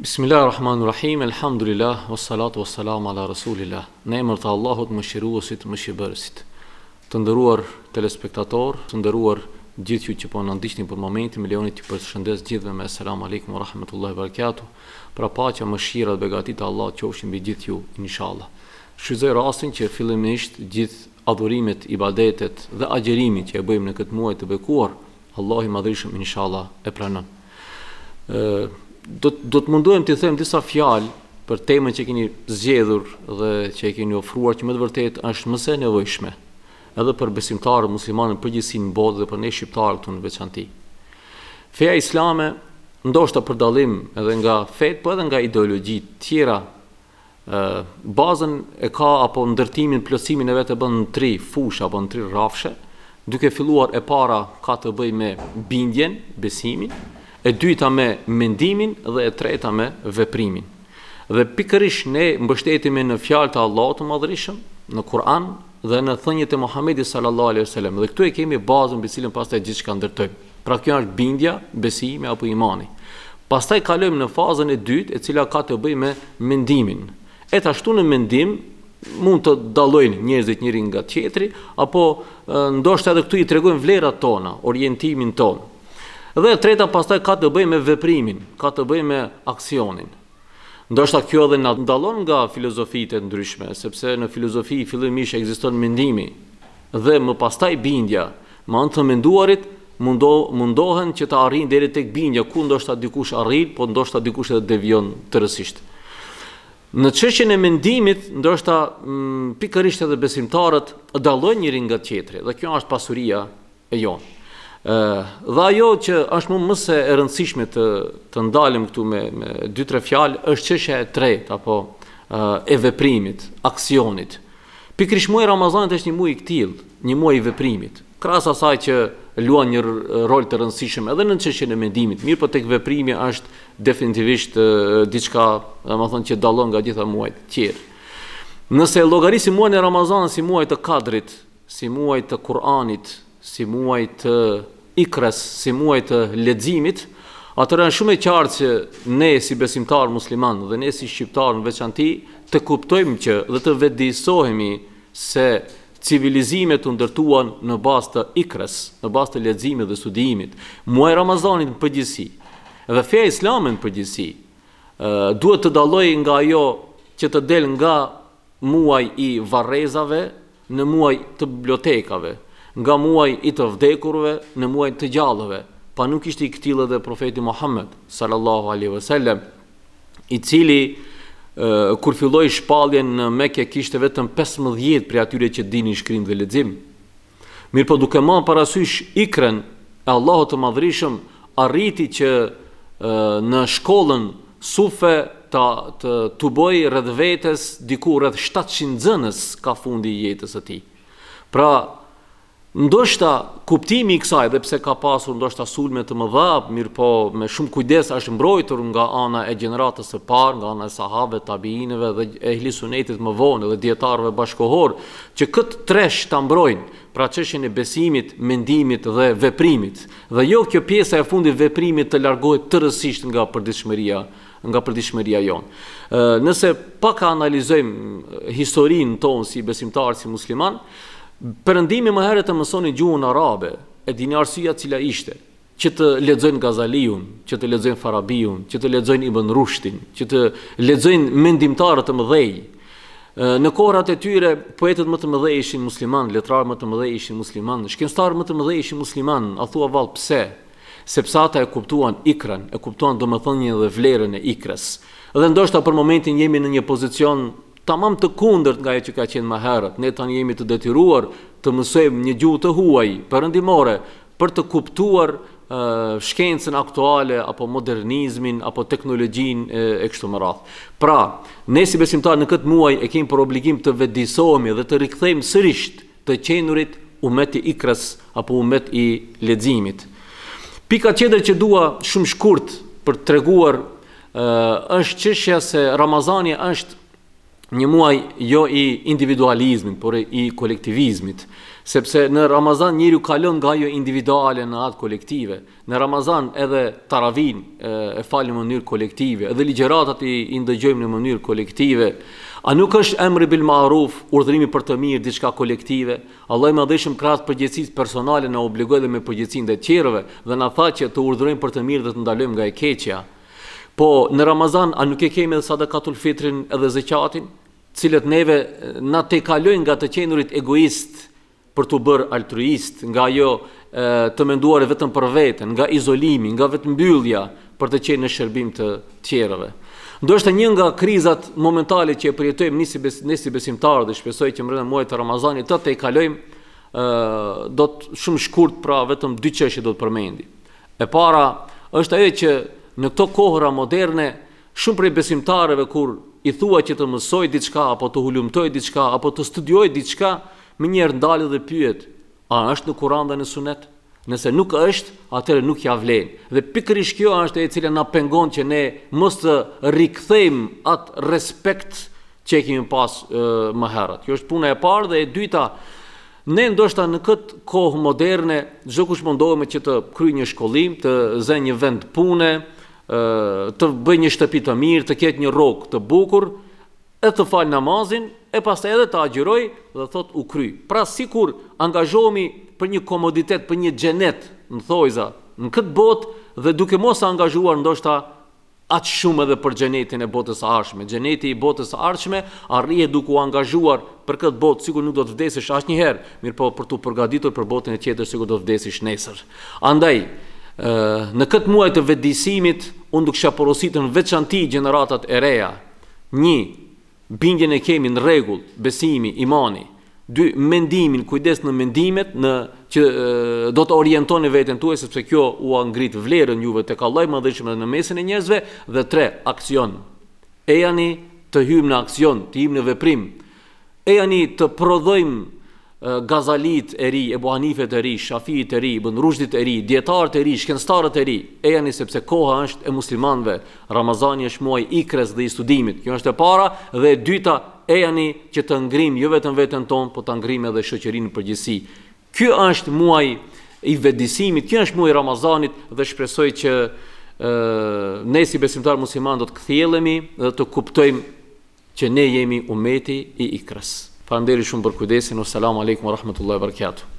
Bismillah rrahman rrahim, elhamdulillah, wassalatu wassalamu ala rasulillah, në emër të Allahut më shiruësit, më shibërësit. Të ndëruar telespektator, të ndëruar gjithë ju që po në ndishtin për momenti, me leonit që përshëndes gjithëve me selamu alaikum wa rahmetullahi barakatuh, pra pa që më shirat begatit të Allah që ofshin bi gjithë ju, inshallah. Shuzoj rastin që fillimisht gjithë adhurimet, ibadetet dhe agjerimit që e bëjmë në këtë muaj të bekuar, Allah i madhishëm, inshallah, e pranën. E, do do të mundohem të them disa fjalë për temën që keni zgjedhur dhe që e keni ofruar që më të vërtet është më së nevojshme edhe për besimtarët muslimanë në përgjithësi në botë dhe për ne shqiptarë këtu në veçanti. Feja islame ndoshta për dallim edhe nga fet, po edhe nga ideologji tjera ë bazën e ka apo ndërtimin, plotësimin e vetë bën në tri fusha apo në tri rrafshe, duke filluar e para ka të bëjë me bindjen, besimin, e dyta me mendimin dhe e treta me veprimin. Dhe pikërisht ne mbështetemi në fjalë e Allahut të Madhërisëm, në Kur'an dhe në thënjet e Muhamedit sallallahu alaihi wasallam. Dhe këtu e kemi bazën mbi cilën pastaj gjithçka ndërtohet. Pra kjo është bindja, besimi apo imani. Pastaj kalojmë në fazën e dytë, e cila ka të bëjë me mendimin. E ta shtu në mendim mund të dallojnë njerëzit njëri nga tjetri, apo ndoshta edhe këtu i tregojmë vlerat tona, orientimin tonë. Dhe treta pastaj ka të bëj me veprimin, ka të bëj me aksionin. Ndoshta kjo edhe na ndalon nga filozofitë të ndryshme, sepse në filozofi fillimisht ekziston mendimi dhe më pastaj bindja. Me anë të menduarit mundo, mundohen që të arrijnë deri tek bindja, ku ndoshta dikush arrin, po ndoshta dikush edhe devion tërësisht. Në çështjen e mendimit, ndoshta mm, pikërisht edhe besimtarët dallojnë njëri nga tjetri, dhe kjo është pasuria e jonë. Dhe ajo që është më mëse e rëndësishme të, të ndalim këtu me, me dy tre fjalë, është qështë e tret, apo e veprimit, aksionit. Pikrish muaj Ramazanit është një muaj i këtil, një muaj i veprimit, krasa asaj që luan një rol të rëndësishëm edhe në qështën e mendimit, mirë për po të këveprimi është definitivisht diçka, dhe më thonë që dalon nga gjitha muajt tjerë. Nëse logarisi muaj në Ramazan si muaj të kadrit, si muaj të Kur'anit, si muaj të ikres, si muaj të ledzimit, atërë në shumë e qartë që ne si besimtar musliman dhe ne si shqiptar në veçanti, të kuptojmë që dhe të vedisohemi se civilizimet të ndërtuan në bastë të ikres, në bastë të ledzimit dhe sudimit, muaj Ramazanit në përgjësi, dhe feja islamen në përgjësi, duhet të daloj nga jo që të del nga muaj i varezave, në muaj të bibliotekave, nga muaj i të vdekurve në muaj të gjallëve, pa nuk ishte i këtilë dhe profeti Muhammed, sallallahu alaihi vësallem, i cili kur filloi shpalljen në Mekë kishte vetëm 15 prej atyre që dinin shkrim dhe lexim. Mirë po duke ma parasysh ikren, e Allahut të Madhrishëm, arriti që në shkollën Sufë ta të tuboj rreth vetes diku rreth 700 zënës, ka fundi i jetës së tij. Pra, ndoshta kuptimi i kësaj, dhe pse ka pasur ndoshta sulme të mëdha, mirë po me shumë kujdes është mbrojtur nga ana e gjeneratës së parë, nga ana e sahabëve, tabiineve dhe ehli sunetit më vonë dhe dietarëve bashkohor, që këtë tresh ta mbrojnë pra çeshjen e besimit, mendimit dhe veprimit. Dhe jo kjo pjesa e fundit veprimit të largohet tërësisht nga përditshmëria, nga përditshmëria jonë. Nëse pak analizojmë historinë tonë si besimtar, si musliman, Përëndimi më herët të mësoni gjuhën arabe, e dini arsia cila ishte, që të ledzojnë Gazalijun, që të ledzojnë Farabijun, që të ledzojnë Ibn Rushtin, që të ledzojnë mendimtarët të mëdhej. Në korat e tyre, poetet më të mëdhej ishin musliman, letrarë më të mëdhej ishin musliman, shkenstarë më të mëdhej ishin musliman, a thua valë pse? sepse ata e kuptuan ikrën, e kuptuan do më thënjën dhe vlerën e ikrës. Dhe ndoshta për momentin jemi në një pozicion tamam të kundërt nga e që ka qenë më herët, ne tani jemi të detyruar të mësojmë një gjuhë të huaj, përëndimore, për të kuptuar uh, shkencën aktuale, apo modernizmin, apo teknologjin e, e kështu më rath. Pra, ne si besimtar në këtë muaj e kemi për obligim të vetëdijsohemi dhe të rikthejmë sërisht të qenurit umet i ikrës, apo umet i ledzimit. Pika qeder që dua shumë shkurt për të treguar është çështja se Ramazani është një muaj jo i individualizmit, por i kolektivizmit, sepse në Ramazan njëri u kalon nga jo individuale në atë kolektive, në Ramazan edhe taravin e, e falë në mënyrë kolektive, edhe ligjeratat i, i ndëgjojmë në mënyrë kolektive, a nuk është emri bil maruf, urdhërimi për të mirë, diçka kolektive, Allah i madhëshëm dheshëm kratë përgjecis personale në obligojë dhe me përgjecin dhe tjerëve dhe në tha që të urdhërim për të mirë dhe të ndalëm nga e keqja, Po në Ramazan a nuk e kemi edhe sadakatul fitrin edhe zeqatin? cilët neve na te kalojnë nga të qenurit egoist për të bërë altruist, nga jo e, të menduar e vetëm për vetën, nga izolimi, nga vetëm mbyllja për të qenë në shërbim të tjereve. Ndo është një nga krizat momentale që e përjetojmë nisi, bes, nisi besimtarë dhe shpesoj që mërëdhe muajtë të Ramazani të te kalojmë, e, do të shumë shkurt pra vetëm dy qeshe do të përmendi. E para është e që në të kohëra moderne, shumë prej besimtarëve kur i thua që të mësoj diçka, apo të hulumtoj diçka, apo të studioj diçka, më njerë ndalë dhe pyet, a është në kuran dhe në sunet? Nëse nuk është, atëre nuk ja vlen. Dhe pikërish kjo është e cilë na pengon që ne mos të rikëthejm atë respekt që e kemi pas e, më herët. Kjo është puna e parë dhe e dyta, ne ndoshta në këtë kohë moderne, çdo kush mundohme që të kry një shkollim, të zë një vend pune, të bëj një shtëpi të mirë, të ketë një rrok të bukur, e të falë namazin, e pas edhe të agjëroj dhe thot u kry. Pra si kur angazhomi për një komoditet, për një gjenet, në thojza, në këtë botë dhe duke mos angazhuar ndoshta atë shumë edhe për gjenetin e botës arshme. Xheneti i botës arshme arrije duke u angazhuar për këtë botë, sikur nuk do të vdesish asnjëherë, njëherë, mirë po për të përgaditur për botën e tjetër, sikur do të vdesësh nesër. Andaj, në këtë muaj të vetëdijësimit, unë duke shaporosit në veçanti generatat e reja. Një, bindjen e kemi në regull, besimi, imani. Dë, mendimin, kujdes në mendimet, në që e, do të orientoni vetën tuaj sepse kjo u angrit vlerën njëve të Allahu më dhëshëm në mesin e njerëzve dhe tre aksion. E jani të hymë në aksion, të hymë në veprim. E jani të prodhojmë Eh, gazalit e ri, e buhanifet e ri, shafit e ri, bëndrushtit e ri, djetarët e ri, shkenstarët e ri, e janë i sepse koha është e muslimanve, Ramazani është muaj i kres dhe i studimit, kjo është e para, dhe dyta e janë i që të ngrim, ju jo vetën vetën ton, po të ngrim edhe shëqerinë për gjithsi. Kjo është muaj i vedisimit, kjo është muaj Ramazanit dhe shpresoj që eh, ne si besimtar musliman do të këthjelemi dhe të kuptojmë që ne jemi umeti i kresë. Falënderi shumë për kujdesin. Assalamu alaikum wa rahmatullahi wa barakatuh.